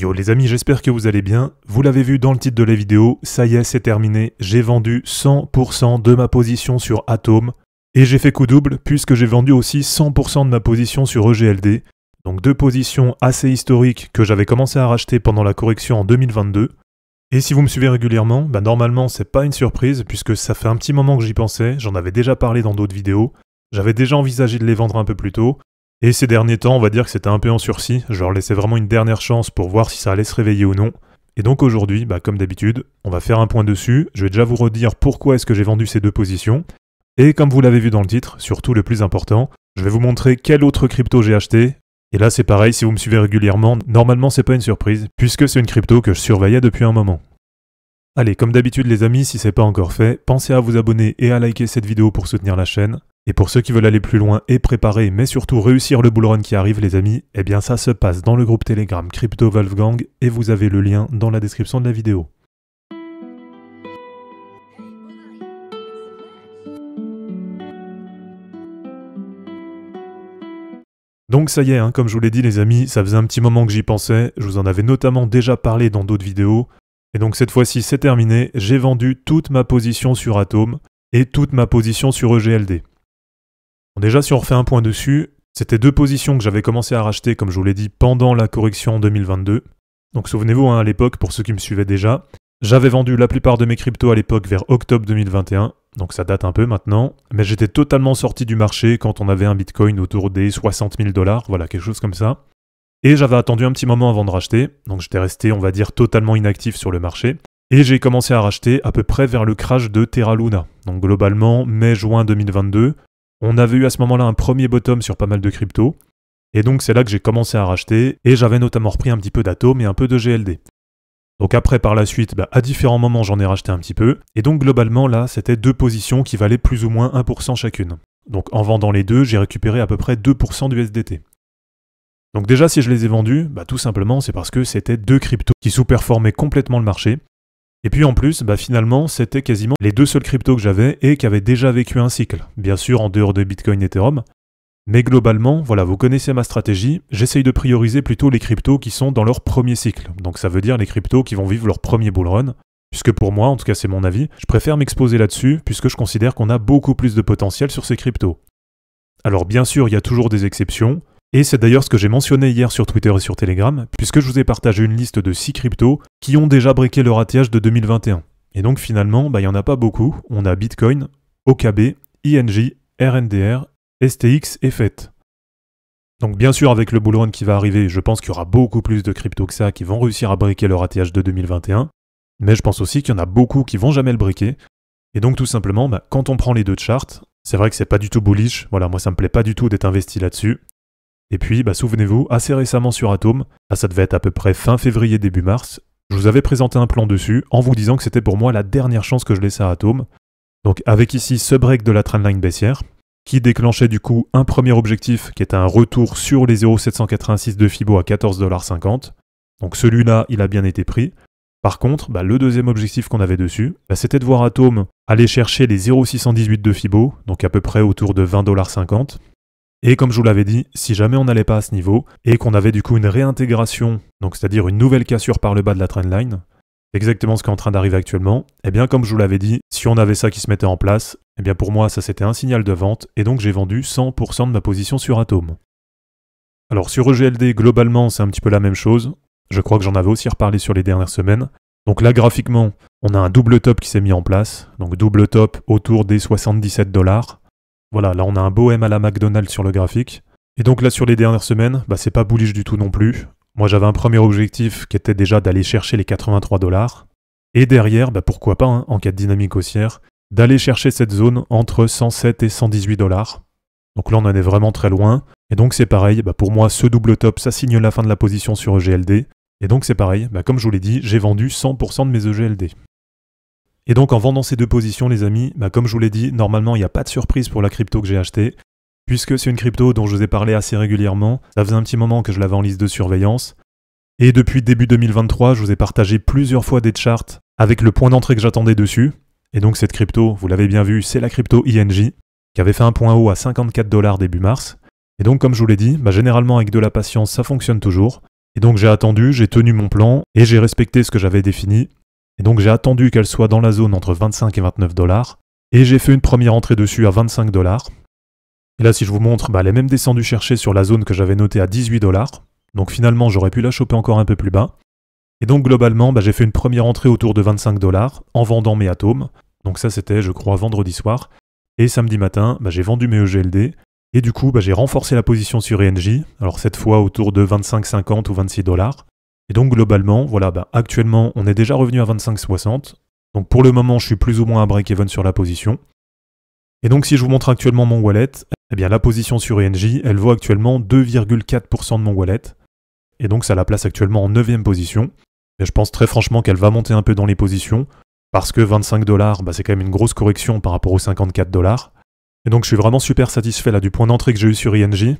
Yo les amis, j'espère que vous allez bien. Vous l'avez vu dans le titre de la vidéo, ça y est, c'est terminé. J'ai vendu 100% de ma position sur Atom. Et j'ai fait coup double puisque j'ai vendu aussi 100% de ma position sur EGLD. Donc deux positions assez historiques que j'avais commencé à racheter pendant la correction en 2022. Et si vous me suivez régulièrement, bah normalement c'est pas une surprise puisque ça fait un petit moment que j'y pensais, j'en avais déjà parlé dans d'autres vidéos. J'avais déjà envisagé de les vendre un peu plus tôt. Et ces derniers temps, on va dire que c'était un peu en sursis, je leur laissais vraiment une dernière chance pour voir si ça allait se réveiller ou non. Et donc aujourd'hui, bah comme d'habitude, on va faire un point dessus, je vais déjà vous redire pourquoi est-ce que j'ai vendu ces deux positions, et comme vous l'avez vu dans le titre, surtout le plus important, je vais vous montrer quel autre crypto j'ai acheté. Et là c'est pareil, si vous me suivez régulièrement, normalement c'est pas une surprise, puisque c'est une crypto que je surveillais depuis un moment. Allez, comme d'habitude les amis, si c'est pas encore fait, pensez à vous abonner et à liker cette vidéo pour soutenir la chaîne. Et pour ceux qui veulent aller plus loin et préparer, mais surtout réussir le bullrun qui arrive, les amis, eh bien ça se passe dans le groupe Telegram Crypto Gang et vous avez le lien dans la description de la vidéo. Donc ça y est, hein, comme je vous l'ai dit les amis, ça faisait un petit moment que j'y pensais, je vous en avais notamment déjà parlé dans d'autres vidéos, et donc cette fois-ci c'est terminé, j'ai vendu toute ma position sur Atom et toute ma position sur EGLD. Déjà, si on refait un point dessus, c'était deux positions que j'avais commencé à racheter, comme je vous l'ai dit, pendant la correction en 2022. Donc souvenez-vous, hein, à l'époque, pour ceux qui me suivaient déjà, j'avais vendu la plupart de mes cryptos à l'époque vers octobre 2021, donc ça date un peu maintenant, mais j'étais totalement sorti du marché quand on avait un Bitcoin autour des 60 000 dollars, voilà, quelque chose comme ça. Et j'avais attendu un petit moment avant de racheter, donc j'étais resté, on va dire, totalement inactif sur le marché. Et j'ai commencé à racheter à peu près vers le crash de Terra Luna, donc globalement mai-juin 2022, on avait eu à ce moment-là un premier bottom sur pas mal de cryptos, et donc c'est là que j'ai commencé à racheter, et j'avais notamment repris un petit peu d'Atom et un peu de GLD. Donc après, par la suite, bah, à différents moments, j'en ai racheté un petit peu, et donc globalement, là, c'était deux positions qui valaient plus ou moins 1% chacune. Donc en vendant les deux, j'ai récupéré à peu près 2% du SDT. Donc déjà, si je les ai vendus, bah, tout simplement, c'est parce que c'était deux cryptos qui sous-performaient complètement le marché, et puis en plus, bah finalement, c'était quasiment les deux seuls cryptos que j'avais et qui avaient déjà vécu un cycle. Bien sûr, en dehors de Bitcoin et Ethereum. Mais globalement, voilà, vous connaissez ma stratégie, j'essaye de prioriser plutôt les cryptos qui sont dans leur premier cycle. Donc ça veut dire les cryptos qui vont vivre leur premier bull run. Puisque pour moi, en tout cas c'est mon avis, je préfère m'exposer là-dessus puisque je considère qu'on a beaucoup plus de potentiel sur ces cryptos. Alors bien sûr, il y a toujours des exceptions. Et c'est d'ailleurs ce que j'ai mentionné hier sur Twitter et sur Telegram, puisque je vous ai partagé une liste de 6 cryptos qui ont déjà briqué leur ATH de 2021. Et donc finalement, bah, il n'y en a pas beaucoup. On a Bitcoin, OKB, ING, RNDR, STX et FET. Donc bien sûr, avec le bull run qui va arriver, je pense qu'il y aura beaucoup plus de cryptos que ça qui vont réussir à briquer leur ATH de 2021. Mais je pense aussi qu'il y en a beaucoup qui vont jamais le briquer. Et donc tout simplement, bah, quand on prend les deux charts, c'est vrai que c'est pas du tout bullish, voilà, moi ça me plaît pas du tout d'être investi là-dessus. Et puis, bah, souvenez-vous, assez récemment sur Atom, ah, ça devait être à peu près fin février, début mars, je vous avais présenté un plan dessus en vous disant que c'était pour moi la dernière chance que je laissais à Atom. Donc avec ici ce break de la trendline baissière, qui déclenchait du coup un premier objectif qui était un retour sur les 0,786 de Fibo à 14,50$. Donc celui-là, il a bien été pris. Par contre, bah, le deuxième objectif qu'on avait dessus, bah, c'était de voir Atom aller chercher les 0,618 de Fibo, donc à peu près autour de 20,50$. Et comme je vous l'avais dit, si jamais on n'allait pas à ce niveau et qu'on avait du coup une réintégration, donc c'est-à-dire une nouvelle cassure par le bas de la trendline, exactement ce qui est en train d'arriver actuellement, et eh bien comme je vous l'avais dit, si on avait ça qui se mettait en place, et eh bien pour moi ça c'était un signal de vente et donc j'ai vendu 100% de ma position sur Atom. Alors sur EGLD globalement c'est un petit peu la même chose, je crois que j'en avais aussi reparlé sur les dernières semaines. Donc là graphiquement, on a un double top qui s'est mis en place, donc double top autour des 77 dollars. Voilà, là on a un beau M à la McDonald's sur le graphique. Et donc là sur les dernières semaines, bah, c'est pas bullish du tout non plus. Moi j'avais un premier objectif qui était déjà d'aller chercher les 83 dollars. Et derrière, bah, pourquoi pas, hein, en cas de dynamique haussière, d'aller chercher cette zone entre 107 et 118 dollars. Donc là on en est vraiment très loin. Et donc c'est pareil, bah, pour moi ce double top ça signe la fin de la position sur EGLD. Et donc c'est pareil, bah, comme je vous l'ai dit, j'ai vendu 100% de mes EGLD. Et donc en vendant ces deux positions, les amis, bah, comme je vous l'ai dit, normalement il n'y a pas de surprise pour la crypto que j'ai achetée, puisque c'est une crypto dont je vous ai parlé assez régulièrement, ça faisait un petit moment que je l'avais en liste de surveillance, et depuis début 2023, je vous ai partagé plusieurs fois des charts avec le point d'entrée que j'attendais dessus, et donc cette crypto, vous l'avez bien vu, c'est la crypto ING, qui avait fait un point haut à 54 dollars début mars, et donc comme je vous l'ai dit, bah, généralement avec de la patience ça fonctionne toujours, et donc j'ai attendu, j'ai tenu mon plan, et j'ai respecté ce que j'avais défini, et donc j'ai attendu qu'elle soit dans la zone entre 25 et 29 dollars. Et j'ai fait une première entrée dessus à 25 dollars. Et là, si je vous montre, bah, elle est même descendue chercher sur la zone que j'avais notée à 18 dollars. Donc finalement, j'aurais pu la choper encore un peu plus bas. Et donc globalement, bah, j'ai fait une première entrée autour de 25 dollars en vendant mes atomes. Donc ça, c'était, je crois, vendredi soir. Et samedi matin, bah, j'ai vendu mes EGLD. Et du coup, bah, j'ai renforcé la position sur ENJ. Alors cette fois autour de 25,50 ou 26 dollars. Et donc globalement, voilà, bah, actuellement on est déjà revenu à 25,60. Donc pour le moment je suis plus ou moins à break-even sur la position. Et donc si je vous montre actuellement mon wallet, eh bien la position sur ENJ, elle vaut actuellement 2,4% de mon wallet. Et donc ça la place actuellement en 9ème position. Et je pense très franchement qu'elle va monter un peu dans les positions, parce que 25 dollars, bah, c'est quand même une grosse correction par rapport aux 54 dollars. Et donc je suis vraiment super satisfait là du point d'entrée que j'ai eu sur ING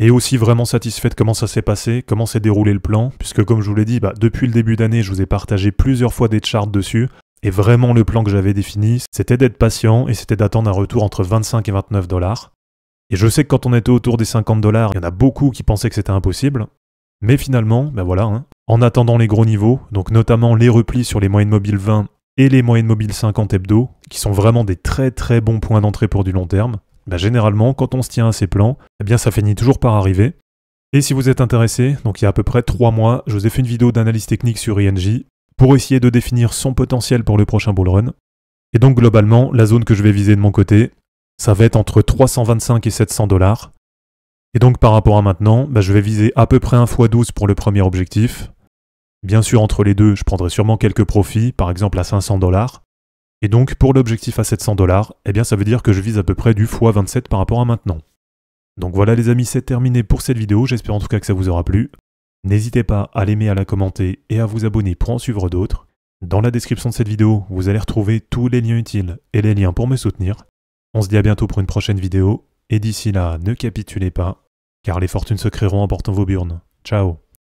et aussi vraiment satisfait de comment ça s'est passé, comment s'est déroulé le plan, puisque comme je vous l'ai dit, bah, depuis le début d'année, je vous ai partagé plusieurs fois des charts dessus, et vraiment le plan que j'avais défini, c'était d'être patient et c'était d'attendre un retour entre 25 et 29 dollars. Et je sais que quand on était autour des 50 dollars, il y en a beaucoup qui pensaient que c'était impossible, mais finalement, ben voilà, hein. en attendant les gros niveaux, donc notamment les replis sur les moyennes mobiles 20 et les moyennes mobiles 50 hebdo, qui sont vraiment des très très bons points d'entrée pour du long terme, bah, généralement, quand on se tient à ses plans, eh bien, ça finit toujours par arriver. Et si vous êtes intéressé, donc il y a à peu près 3 mois, je vous ai fait une vidéo d'analyse technique sur ING pour essayer de définir son potentiel pour le prochain bull run. Et donc globalement, la zone que je vais viser de mon côté, ça va être entre 325 et 700 dollars. Et donc par rapport à maintenant, bah, je vais viser à peu près 1 x 12 pour le premier objectif. Bien sûr, entre les deux, je prendrai sûrement quelques profits, par exemple à 500 dollars. Et donc, pour l'objectif à 700 dollars, eh bien ça veut dire que je vise à peu près du x27 par rapport à maintenant. Donc voilà les amis, c'est terminé pour cette vidéo, j'espère en tout cas que ça vous aura plu. N'hésitez pas à l'aimer, à la commenter et à vous abonner pour en suivre d'autres. Dans la description de cette vidéo, vous allez retrouver tous les liens utiles et les liens pour me soutenir. On se dit à bientôt pour une prochaine vidéo, et d'ici là, ne capitulez pas, car les fortunes se créeront en portant vos burnes. Ciao